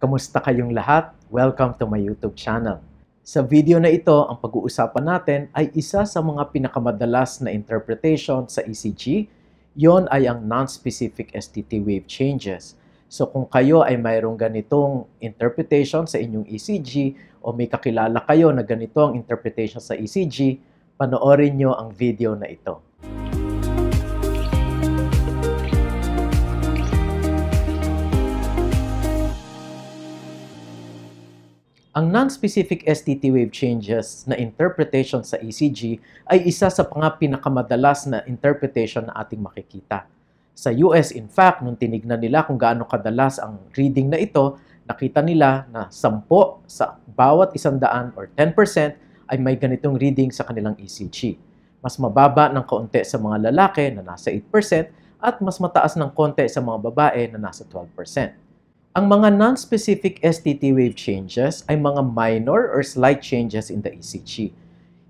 Kamusta kayong lahat? Welcome to my YouTube channel. Sa video na ito, ang pag-uusapan natin ay isa sa mga pinakamadalas na interpretation sa ECG. Yon ay ang non-specific STT wave changes. So kung kayo ay mayroong ganitong interpretation sa inyong ECG o may kakilala kayo na ganito ang interpretation sa ECG, panoorin nyo ang video na ito. Ang non-specific STT wave changes na interpretation sa ECG ay isa sa mga pinakamadalas na interpretation na ating makikita. Sa US, in fact, nung tinignan nila kung gaano kadalas ang reading na ito, nakita nila na 10 sa bawat 100 or 10% ay may ganitong reading sa kanilang ECG. Mas mababa ng kaunti sa mga lalaki na nasa 8% at mas mataas ng konti sa mga babae na nasa 12%. Ang mga non-specific STT wave changes ay mga minor or slight changes in the ECG.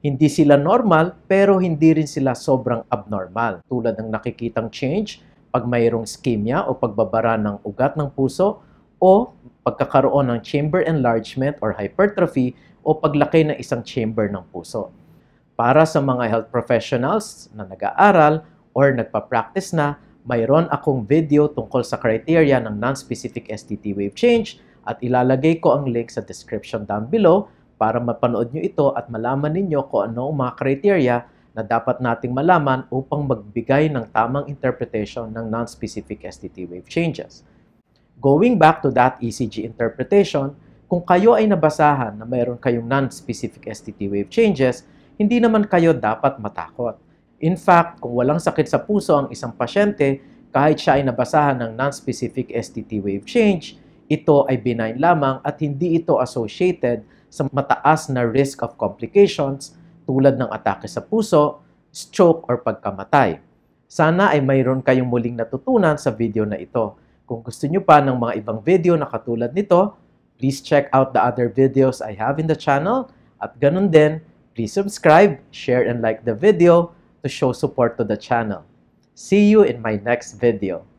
Hindi sila normal pero hindi rin sila sobrang abnormal tulad ng nakikitang change pag mayroong ischemia o pagbabara ng ugat ng puso o pagkakaroon ng chamber enlargement or hypertrophy o paglaki ng isang chamber ng puso. Para sa mga health professionals na nag-aaral or nagpa-practice na, mayroon akong video tungkol sa criteria ng non-specific STT wave change at ilalagay ko ang link sa description down below para mapanood nyo ito at malaman ninyo kung ano ang mga criteria na dapat nating malaman upang magbigay ng tamang interpretation ng non-specific STT wave changes. Going back to that ECG interpretation, kung kayo ay nabasahan na mayroon kayong non-specific STT wave changes, hindi naman kayo dapat matakot In fact, kung walang sakit sa puso ang isang pasyente, kahit siya ay nabasahan ng non-specific STT wave change, ito ay benign lamang at hindi ito associated sa mataas na risk of complications tulad ng atake sa puso, stroke, or pagkamatay. Sana ay mayroon kayong muling natutunan sa video na ito. Kung gusto nyo pa ng mga ibang video na katulad nito, please check out the other videos I have in the channel. At ganun din, please subscribe, share, and like the video to show support to the channel. See you in my next video.